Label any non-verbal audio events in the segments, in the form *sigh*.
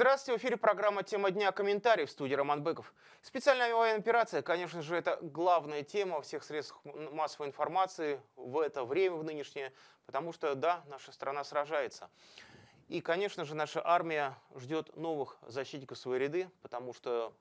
Здравствуйте, в эфире программа «Тема дня. Комментарий» в студии Роман Быков. Специальная военная операция, конечно же, это главная тема всех средств массовой информации в это время, в нынешнее, потому что, да, наша страна сражается. И, конечно же, наша армия ждет новых защитников своей ряды, потому что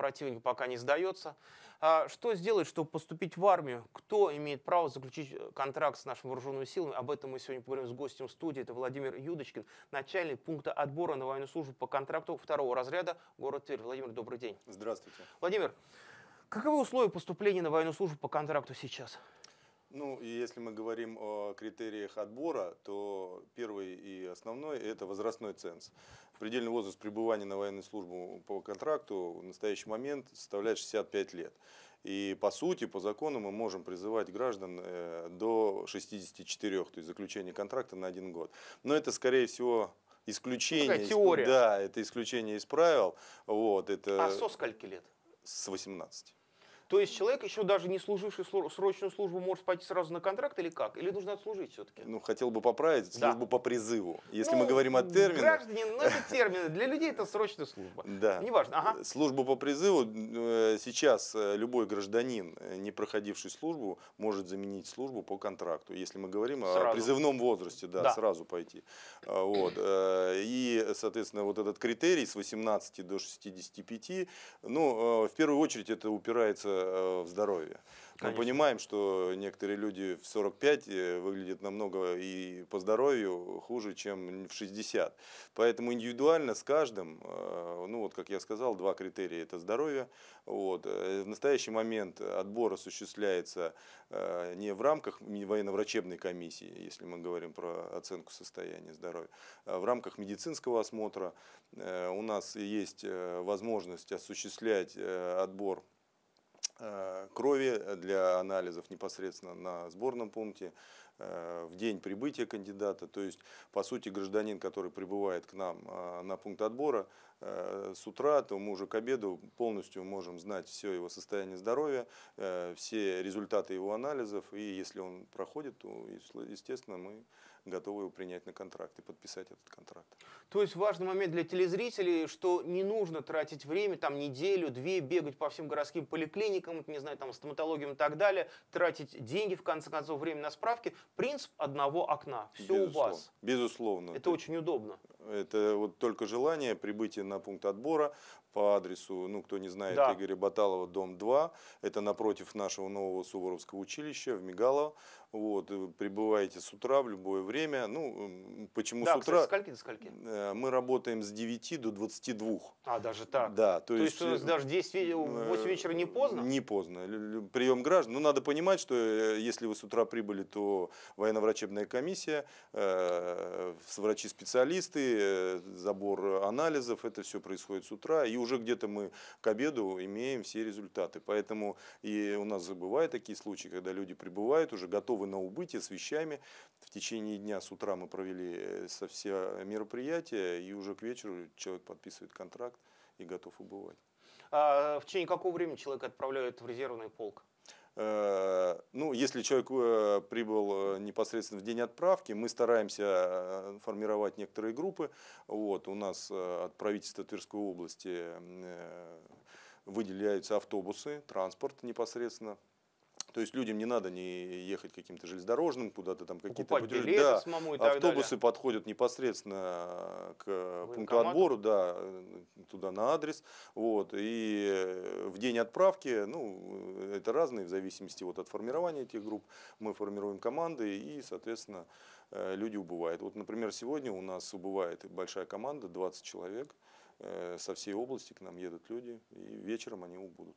противник пока не сдается. А что сделать, чтобы поступить в армию? Кто имеет право заключить э, контракт с нашими вооруженными силами? Об этом мы сегодня поговорим с гостем студии. Это Владимир Юдочкин, начальник пункта отбора на военную службу по контракту второго разряда, город Тверь. Владимир, добрый день. Здравствуйте. Владимир, каковы условия поступления на военную службу по контракту сейчас? Ну, и если мы говорим о критериях отбора, то первый и основной – это возрастной ценз. Предельный возраст пребывания на военную службу по контракту в настоящий момент составляет 65 лет. И по сути, по закону мы можем призывать граждан э, до 64, то есть заключение контракта на один год. Но это, скорее всего, исключение. такая теория. Да, это исключение из правил. Вот, это... А со скольки лет? С 18. То есть человек, еще даже не служивший срочную службу, может пойти сразу на контракт или как? Или нужно отслужить все-таки? Ну, хотел бы поправить службу да. по призыву. Если ну, мы говорим о терминах... Граждане, ну это термины. Для людей это срочная служба. *laughs* Да. Неважно. Ага. Э, службу по призыву э, сейчас э, любой гражданин, не проходивший службу, может заменить службу по контракту. Если мы говорим сразу. о призывном возрасте, да, да. сразу пойти. Вот. И, соответственно, вот этот критерий с 18 до 65, ну, в первую очередь это упирается Э, в здоровье. Конечно. Мы понимаем, что некоторые люди в 45 э, выглядят намного и по здоровью хуже, чем в 60. Поэтому индивидуально с каждым, э, ну вот как я сказал, два критерия – это здоровье. Вот. В настоящий момент отбор осуществляется не в рамках военно-врачебной комиссии, если мы говорим про оценку состояния здоровья, а в рамках медицинского осмотра у нас есть возможность осуществлять отбор Э, крови для анализов непосредственно на сборном пункте, Э, в день прибытия кандидата. То есть, по сути, гражданин, который прибывает к нам э, на пункт отбора, э, с утра, то мы уже к обеду полностью можем знать все его состояние здоровья, все результаты его анализов. И если он проходит, то, естественно, мы готовы его принять на контракт и подписать этот контракт. То есть важный момент для телезрителей, что не нужно тратить время, там неделю, две, бегать по всем городским поликлиникам, не знаю, там стоматологиям и так далее, тратить деньги, в конце концов, время на справки. Принцип одного окна. Все Безусловно. у вас. Безусловно. Это, это очень удобно. Это вот только желание прибытия на пункт отбора, по адресу, ну, кто не знает, да. Игоря Баталова, дом 2. Это напротив нашего нового Суворовского училища в Мигалово. Вот, э, прибываете с утра в любое время. Ну, почему да, с утра? Кстати, скольки до скольки? Э, мы работаем с 9 до 22. А, даже так? Да. То, то есть, есть, э, даже 10, 8 вечера не поздно? Не поздно. Прием граждан. Ну, надо понимать, что если вы с утра прибыли, то военно-врачебная комиссия, врачи-специалисты, забор анализов, это все происходит с утра. И уже где-то мы к обеду имеем все результаты. Поэтому и у нас бывают такие случаи, когда люди прибывают уже готовы на убытие с вещами. В течение дня с утра мы провели э, со все мероприятия, и уже к вечеру человек подписывает контракт и готов убывать. А в течение какого времени человек отправляют в резервный полк? Э, ну, если человек э, прибыл э, непосредственно в день отправки, мы стараемся формировать некоторые группы. Вот, у нас от правительства Тверской области выделяются автобусы, транспорт непосредственно то есть людям не надо не ехать каким-то железнодорожным, куда-то там какие-то билеты да, самому и так автобусы далее. подходят непосредственно к Военкомату. пункту отбора, да, э, туда на адрес, вот и э, в день отправки, ну э, это разные в зависимости вот от формирования этих групп, мы формируем команды и, соответственно, люди убывают. Вот, например, сегодня у нас убывает большая команда, 20 человек со всей области к нам едут люди, и вечером они убудут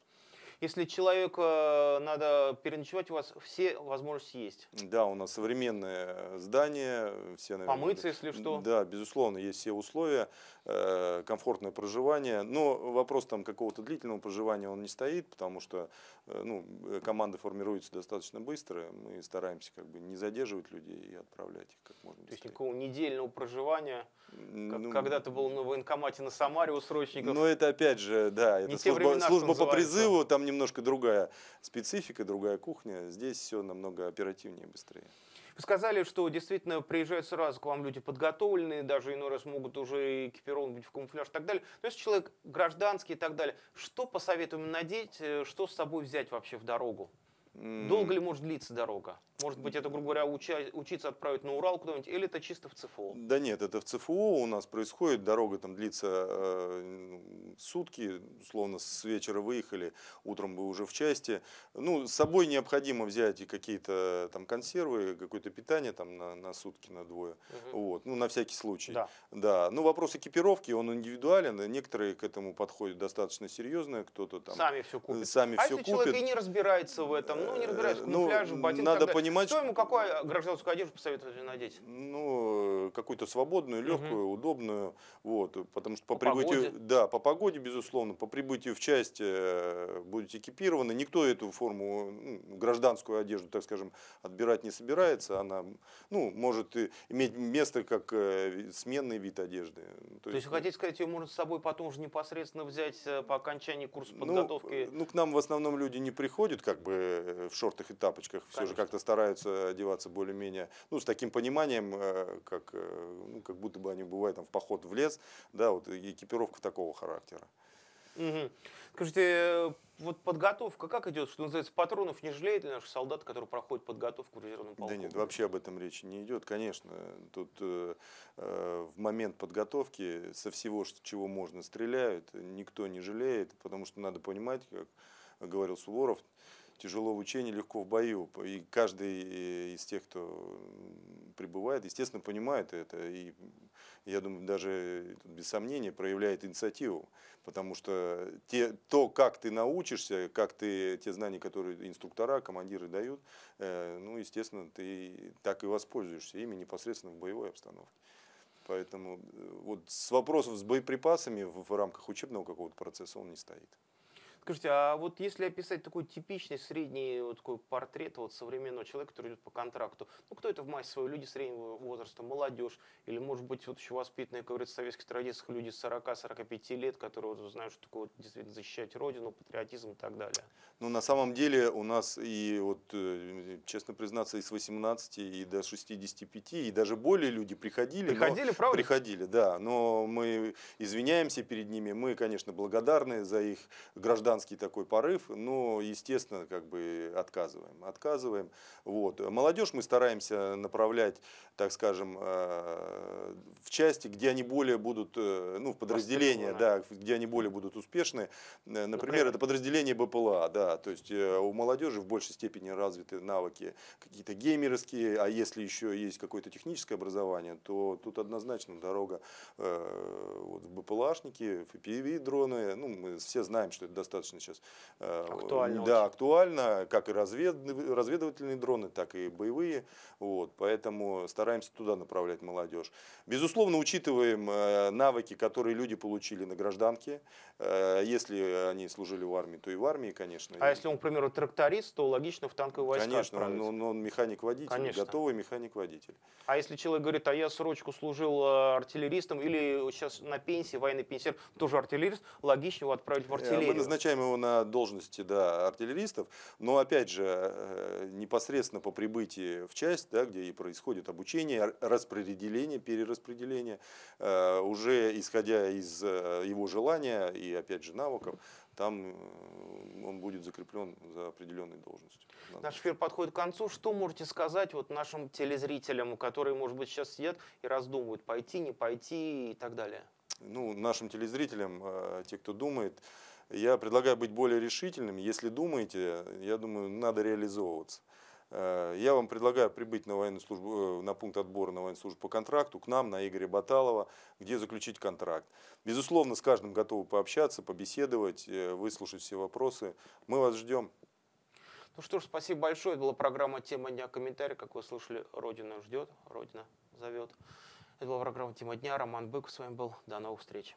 если человек э, надо переночевать, у вас все возможности есть. Да, у нас современное э, здание, э, все наверное, помыться, если что. Да, безусловно, есть все условия, комфортное проживание. Но вопрос там какого-то длительного проживания он не стоит, потому что ну, команда формируется достаточно быстро, мы стараемся как бы не задерживать людей и отправлять их как можно. быстрее. То есть никакого недельного проживания, как ну, когда-то был на военкомате на Самаре у срочников. Но это опять же, да, это служба, служба по призыву, там не немножко другая специфика, другая кухня. Здесь все намного оперативнее, быстрее. Вы сказали, что действительно приезжают сразу к вам люди подготовленные, даже иной раз могут уже экипированы быть в камуфляж и так далее. То есть человек гражданский и так далее, что посоветуем надеть, э, что с собой взять вообще в дорогу? Долго ли может длиться дорога? Может быть, это, грубо говоря, уча, учиться отправить на Урал куда-нибудь, или это чисто в ЦФО? Да нет, это в ЦФО у нас происходит, дорога там длится э, сутки, условно, с вечера выехали, утром вы уже в части. Ну, с собой необходимо взять и какие-то там консервы, какое-то питание там на, на сутки, на двое, угу. вот, ну, на всякий случай. Да. да. Ну, вопрос экипировки, он индивидуален, некоторые к этому подходят достаточно серьезно, кто-то там... Сами все купит. Сами а все если купит. человек и не разбирается в этом, ну не разбираюсь, э, камуфляж, ну, ботинки. Надо понимать, что ему какую гражданскую одежду посоветовали надеть? Ну какую-то свободную, легкую, угу. удобную, вот, потому что по, по прибытию, погоде. да, по погоде безусловно, по прибытию в часть э, будете экипированы. Никто эту форму ну, гражданскую одежду, так скажем, отбирать не собирается. Она, ну, может иметь место как э, сменный вид одежды. Ну, то, То есть, есть, вы ну, хотите сказать, ее можно с собой потом уже непосредственно взять по окончании курса подготовки? Ну, ну к нам в основном люди не приходят, как бы Э, в шортах и тапочках Конечно. все же как-то стараются одеваться более-менее, ну, с таким пониманием, э, как, э, ну, как будто бы они бывают там в поход в лес, да, вот экипировка такого характера. Угу. Скажите, вот подготовка как идет? Что называется, патронов не жалеет ли наших солдат, которые проходят подготовку в резервном полку? Да нет, вообще об этом речи не идет. Конечно, тут э, в момент подготовки со всего, чего можно, стреляют. Никто не жалеет, потому что надо понимать, как говорил Суворов, тяжело в учении, легко в бою. И каждый э, из тех, кто прибывает, естественно, понимает это. И, я думаю, даже без сомнения проявляет инициативу. Потому что те, то, как ты научишься, как ты те знания, которые инструктора, командиры дают, э, ну, естественно, ты так и воспользуешься ими непосредственно в боевой обстановке. Поэтому э, вот с вопросом с боеприпасами в, в рамках учебного какого-то процесса он не стоит. Скажите, а вот если описать такой типичный средний вот такой портрет вот современного человека, который идет по контракту, ну кто это в массе своей? Люди среднего возраста, молодежь, или может быть вот еще воспитанные, как говорится, в советских традициях люди 40-45 лет, которые вот, знают, что такое вот, действительно защищать родину, патриотизм и так далее? Ну на самом деле у нас и вот, э, честно признаться, и с 18 и до 65, и даже более люди приходили. Приходили, но, правда? Приходили, да, но мы извиняемся перед ними, мы, конечно, благодарны за их гражданство партизанский такой порыв, но, естественно, как бы отказываем. Отказываем. Вот. Молодежь мы стараемся направлять, так скажем, э, в части, где они более будут, э, ну, в подразделения, да, где они более будут успешны. Э, например, Например, это подразделение БПЛА, да, то есть у молодежи в большей степени развиты навыки какие-то геймерские, а если еще есть какое-то техническое образование, то тут однозначно дорога вот, в БПЛАшники, в PV-дроны, ну, мы все знаем, что это достаточно достаточно сейчас э, актуально, да, актуально как и развед, разведывательные дроны, так и боевые. Вот, поэтому стараемся туда направлять молодежь. Безусловно, учитываем э, навыки, которые люди получили на гражданке. Э, если они служили в армии, то и в армии, конечно. А если он, к примеру, тракторист, то логично в танковой войска Конечно, он, он, он механик-водитель, конечно. готовый механик-водитель. А если человек говорит, а я срочку служил артиллеристом или сейчас на пенсии, военный пенсионер, тоже артиллерист, логично его отправить в артиллерию? Мы назначаем назначаем его на должности да, артиллеристов, но опять же э, непосредственно по прибытии в часть, да, где и происходит обучение, распределение, перераспределение, э, уже исходя из э, его желания и опять же навыков, там он будет закреплен за определенной должностью. Наш эфир подходит к концу. Что можете сказать вот нашим телезрителям, которые, может быть, сейчас сидят и раздумывают, пойти, не пойти и так далее? Ну, нашим телезрителям, те, кто думает, я предлагаю быть более решительными. Если думаете, я думаю, надо реализовываться. Э, я вам предлагаю прибыть на, военную службу, э, на пункт отбора на военную службу по контракту к нам, на Игоря Баталова, где заключить контракт. Безусловно, с каждым готовы пообщаться, побеседовать, э, выслушать все вопросы. Мы вас ждем. Ну что ж, спасибо большое. Это была программа «Тема дня. Комментарий». Как вы слышали, Родина ждет, Родина зовет. Это была программа «Тема дня». Роман Быков с вами был. До новых встреч.